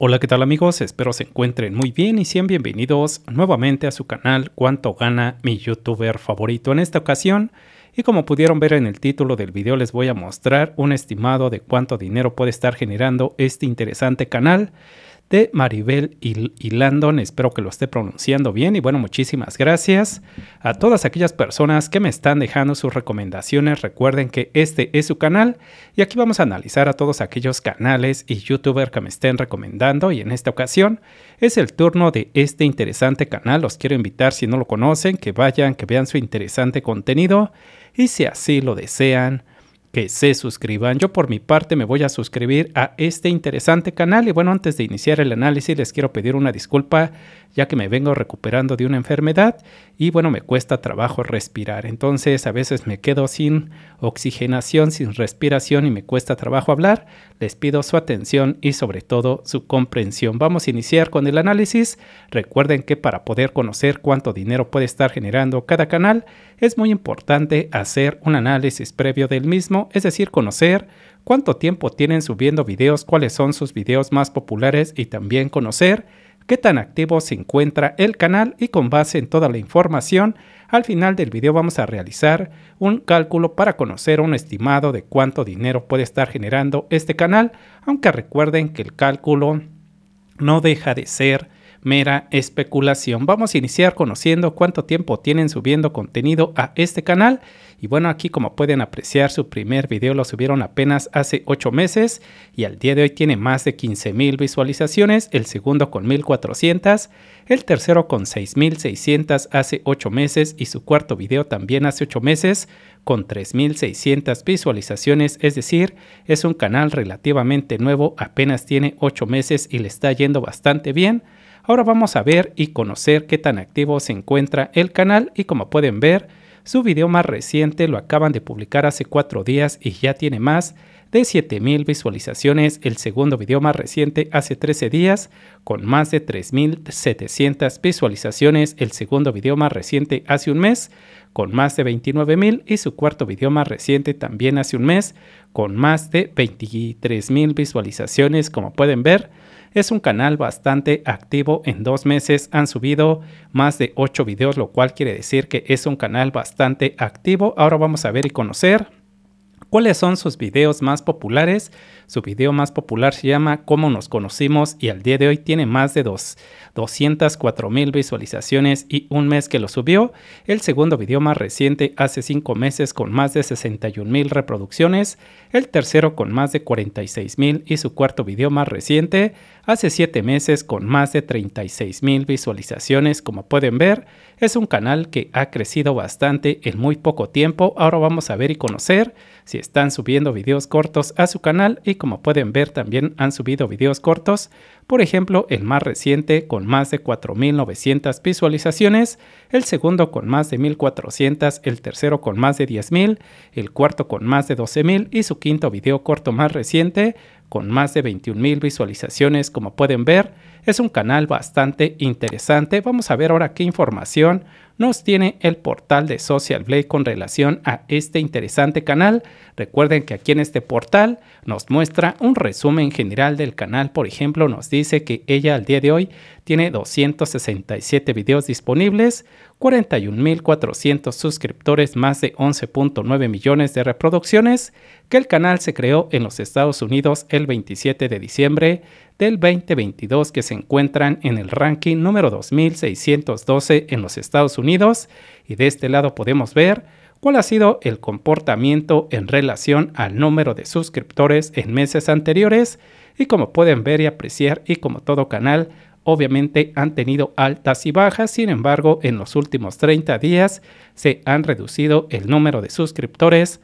Hola, ¿qué tal amigos? Espero se encuentren muy bien y sean bienvenidos nuevamente a su canal Cuánto gana mi youtuber favorito en esta ocasión. Y como pudieron ver en el título del video les voy a mostrar un estimado de cuánto dinero puede estar generando este interesante canal de Maribel y, Landon. Espero que lo esté pronunciando bien. Y bueno, muchísimas gracias a todas aquellas personas que me están dejando sus recomendaciones. Recuerden que este es su canal y aquí vamos a analizar a todos aquellos canales y youtubers que me estén recomendando. Y en esta ocasión es el turno de este interesante canal. Los quiero invitar, si no lo conocen, que vayan, que vean su interesante contenido y si así lo desean que se suscriban. Yo por mi parte me voy a suscribir a este interesante canal y bueno, antes de iniciar el análisis les quiero pedir una disculpa ya que me vengo recuperando de una enfermedad y bueno, me cuesta trabajo respirar. Entonces a veces me quedo sin oxigenación, sin respiración y me cuesta trabajo hablar. Les pido su atención y sobre todo su comprensión. Vamos a iniciar con el análisis. Recuerden que para poder conocer cuánto dinero puede estar generando cada canal, es muy importante hacer un análisis previo del mismo, es decir, conocer cuánto tiempo tienen subiendo videos, cuáles son sus videos más populares y también conocer qué tan activo se encuentra el canal y con base en toda la información, al final del video vamos a realizar un cálculo para conocer un estimado de cuánto dinero puede estar generando este canal, aunque recuerden que el cálculo no deja de ser mera especulación. Vamos a iniciar conociendo cuánto tiempo tienen subiendo contenido a este canal y bueno, aquí como pueden apreciar, su primer video lo subieron apenas hace 8 meses y al día de hoy tiene más de 15.000 visualizaciones, el segundo con 1.400, el tercero con 6.600 hace 8 meses y su cuarto video también hace 8 meses con 3.600 visualizaciones, es decir, es un canal relativamente nuevo, apenas tiene 8 meses y le está yendo bastante bien. Ahora vamos a ver y conocer qué tan activo se encuentra el canal y como pueden ver, su video más reciente lo acaban de publicar hace 4 días y ya tiene más de 7.000 visualizaciones. El segundo video más reciente hace 13 días con más de 3.700 visualizaciones. El segundo video más reciente hace un mes con más de 29.000 y su cuarto video más reciente también hace un mes con más de 23.000 visualizaciones. Como pueden ver, es un canal bastante activo, en dos meses han subido más de 8 videos, lo cual quiere decir que es un canal bastante activo. Ahora vamos a ver y conocer ¿Cuáles son sus videos más populares? Su video más popular se llama Cómo nos conocimos y al día de hoy tiene más de dos, 204 mil visualizaciones y un mes que lo subió. El segundo video más reciente hace cinco meses con más de 61 mil reproducciones. El tercero con más de 46 mil y su cuarto video más reciente hace siete meses con más de 36 mil visualizaciones. Como pueden ver, es un canal que ha crecido bastante en muy poco tiempo. Ahora vamos a ver y conocer están subiendo videos cortos a su canal y como pueden ver también han subido videos cortos, por ejemplo el más reciente con más de 4.900 visualizaciones, el segundo con más de 1.400, el tercero con más de 10.000, el cuarto con más de 12.000 y su quinto video corto más reciente con más de 21.000 visualizaciones como pueden ver. Es un canal bastante interesante. Vamos a ver ahora qué información nos tiene el portal de Social Blade con relación a este interesante canal. Recuerden que aquí en este portal nos muestra un resumen general del canal. Por ejemplo, nos dice que ella al día de hoy tiene 267 videos disponibles, 41.400 suscriptores, más de 11.9 millones de reproducciones, que el canal se creó en los Estados Unidos el 27 de diciembre del 2022, que se encuentran en el ranking número 2612 en los Estados Unidos y de este lado podemos ver cuál ha sido el comportamiento en relación al número de suscriptores en meses anteriores y como pueden ver y apreciar y como todo canal obviamente han tenido altas y bajas, sin embargo en los últimos 30 días se han reducido el número de suscriptores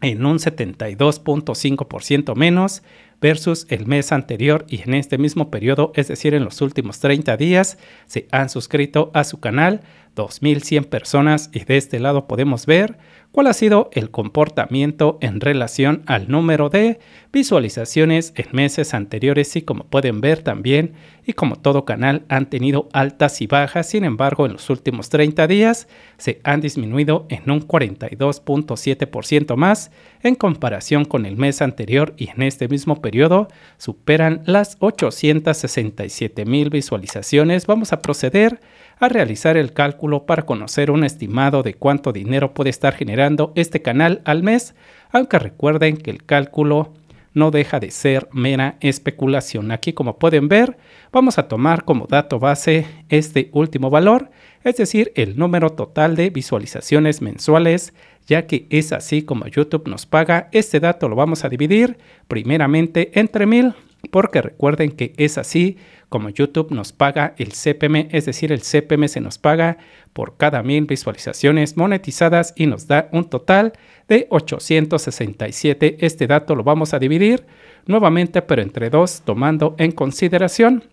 en un 72.5% menos versus el mes anterior y en este mismo periodo, es decir, en los últimos 30 días, se han suscrito a su canal 2.100 personas y de este lado podemos ver cuál ha sido el comportamiento en relación al número de visualizaciones en meses anteriores y como pueden ver también y como todo canal han tenido altas y bajas, sin embargo en los últimos 30 días se han disminuido en un 42.7% más en comparación con el mes anterior y en este mismo periodo superan las 867 mil visualizaciones. Vamos a proceder a realizar el cálculo para conocer un estimado de cuánto dinero puede estar generando este canal al mes, aunque recuerden que el cálculo no deja de ser mera especulación. Aquí como pueden ver, vamos a tomar como dato base este último valor, es decir, el número total de visualizaciones mensuales, ya que es así como YouTube nos paga. Este dato lo vamos a dividir primeramente entre mil. Porque recuerden que es así como YouTube nos paga el CPM, es decir, el CPM se nos paga por cada mil visualizaciones monetizadas y nos da un total de 867. Este dato lo vamos a dividir nuevamente, pero entre dos, tomando en consideración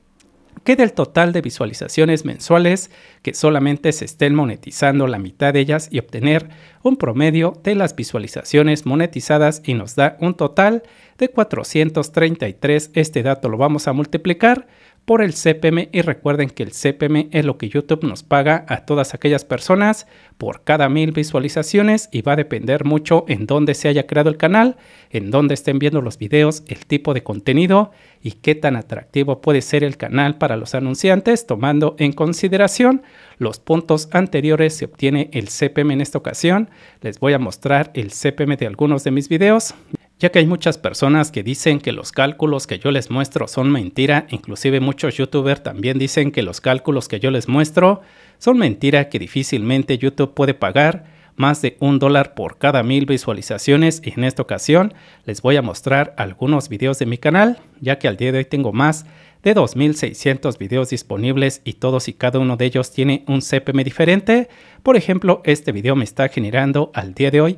que del total de visualizaciones mensuales que solamente se estén monetizando la mitad de ellas y obtener un promedio de las visualizaciones monetizadas y nos da un total de 433. Este dato lo vamos a multiplicar por el CPM y recuerden que el CPM es lo que YouTube nos paga a todas aquellas personas por cada mil visualizaciones y va a depender mucho en dónde se haya creado el canal, en dónde estén viendo los videos, el tipo de contenido y qué tan atractivo puede ser el canal para los anunciantes, tomando en consideración los puntos anteriores se obtiene el CPM en esta ocasión. Les voy a mostrar el CPM de algunos de mis videos ya que hay muchas personas que dicen que los cálculos que yo les muestro son mentira, inclusive muchos youtubers también dicen que los cálculos que yo les muestro son mentira que difícilmente YouTube puede pagar más de un dólar por cada mil visualizaciones y en esta ocasión les voy a mostrar algunos videos de mi canal, ya que al día de hoy tengo más de 2.600 videos disponibles y todos y cada uno de ellos tiene un CPM diferente. Por ejemplo, este video me está generando al día de hoy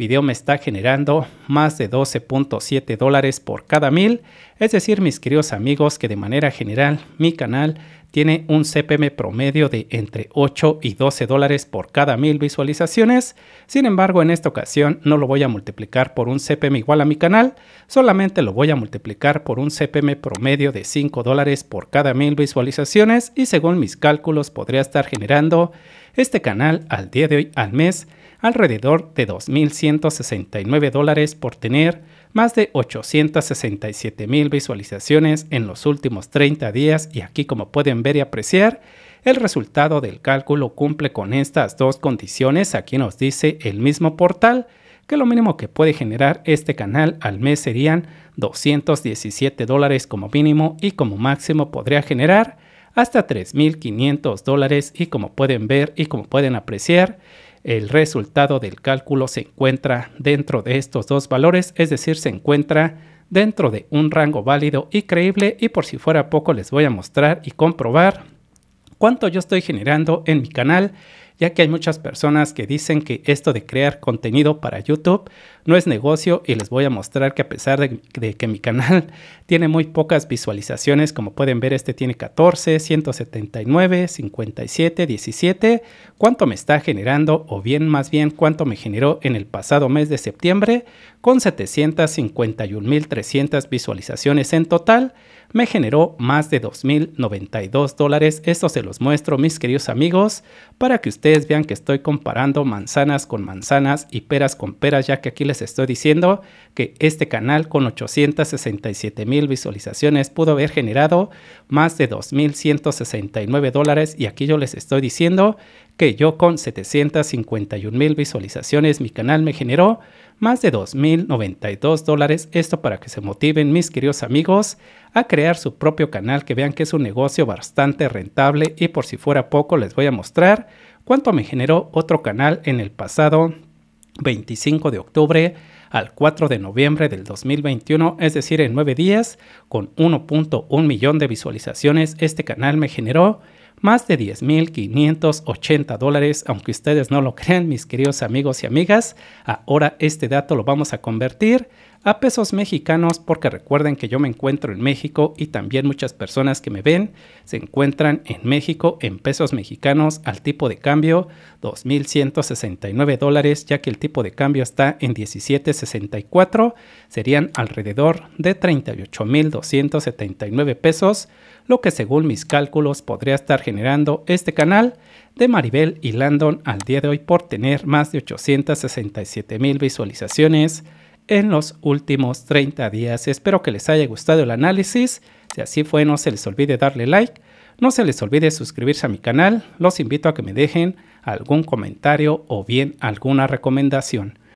video me está generando más de 12.7 dólares por cada mil. Es decir, mis queridos amigos, que de manera general mi canal tiene un CPM promedio de entre 8 y 12 dólares por cada mil visualizaciones. Sin embargo, en esta ocasión no lo voy a multiplicar por un CPM igual a mi canal, solamente lo voy a multiplicar por un CPM promedio de 5 dólares por cada mil visualizaciones y según mis cálculos podría estar generando este canal al día de hoy al mes alrededor de 2.169 dólares por tener más de mil visualizaciones en los últimos 30 días y aquí como pueden ver y apreciar, el resultado del cálculo cumple con estas dos condiciones, aquí nos dice el mismo portal que lo mínimo que puede generar este canal al mes serían 217 dólares como mínimo y como máximo podría generar hasta 3.500 dólares y como pueden ver y como pueden apreciar, el resultado del cálculo se encuentra dentro de estos dos valores, es decir, se encuentra dentro de un rango válido y creíble y por si fuera poco les voy a mostrar y comprobar cuánto yo estoy generando en mi canal ya que hay muchas personas que dicen que esto de crear contenido para YouTube no es negocio y les voy a mostrar que a pesar de, que mi canal tiene muy pocas visualizaciones, como pueden ver este tiene 14, 179, 57, 17, cuánto me está generando o bien más bien cuánto me generó en el pasado mes de septiembre con 751.300 visualizaciones en total me generó más de 2.092 dólares. Esto se los muestro, mis queridos amigos, para que ustedes vean que estoy comparando manzanas con manzanas y peras con peras, ya que aquí les estoy diciendo que este canal con mil visualizaciones pudo haber generado más de 2.169 dólares y aquí yo les estoy diciendo que yo con 751 mil visualizaciones mi canal me generó más de 2.092 dólares. Esto para que se motiven mis queridos amigos a crear su propio canal, que vean que es un negocio bastante rentable y por si fuera poco les voy a mostrar cuánto me generó otro canal en el pasado 25 de octubre al 4 de noviembre del 2021, es decir, en 9 días, con 1.1 millón de visualizaciones, este canal me generó más de 10.580 dólares, aunque ustedes no lo crean, mis queridos amigos y amigas. Ahora este dato lo vamos a convertir a pesos mexicanos porque recuerden que yo me encuentro en México y también muchas personas que me ven se encuentran en México en pesos mexicanos al tipo de cambio 2.169 dólares ya que el tipo de cambio está en 17.64 serían alrededor de 38.279 pesos lo que según mis cálculos podría estar generando este canal de Maribel y Landon al día de hoy por tener más de 867 mil visualizaciones en los últimos 30 días. Espero que les haya gustado el análisis. Si así fue, no se les olvide darle like. No se les olvide suscribirse a mi canal. Los invito a que me dejen algún comentario o bien alguna recomendación.